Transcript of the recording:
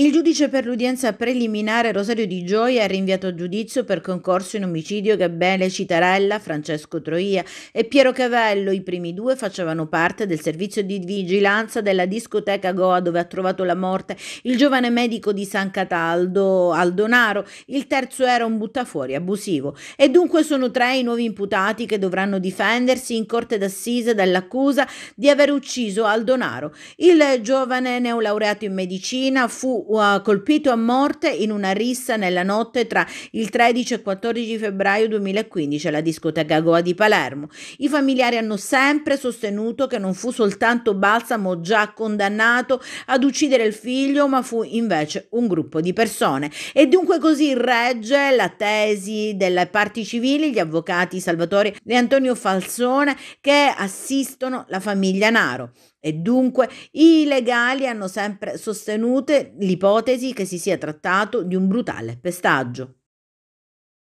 Il giudice per l'udienza preliminare Rosario Di Gioia ha rinviato a giudizio per concorso in omicidio Gabriele Citarella, Francesco Troia e Piero Cavello. I primi due facevano parte del servizio di vigilanza della discoteca Goa dove ha trovato la morte il giovane medico di San Cataldo, Aldonaro. Il terzo era un buttafuori abusivo. E dunque sono tre i nuovi imputati che dovranno difendersi in corte d'assise dall'accusa di aver ucciso Aldonaro. Il giovane neolaureato in medicina fu colpito a morte in una rissa nella notte tra il 13 e 14 febbraio 2015 alla discoteca Goa di Palermo. I familiari hanno sempre sostenuto che non fu soltanto Balsamo già condannato ad uccidere il figlio, ma fu invece un gruppo di persone. E dunque così regge la tesi delle parti civili, gli avvocati Salvatore e Antonio Falsone, che assistono la famiglia Naro. E dunque i legali hanno sempre sostenuto ipotesi che si sia trattato di un brutale pestaggio.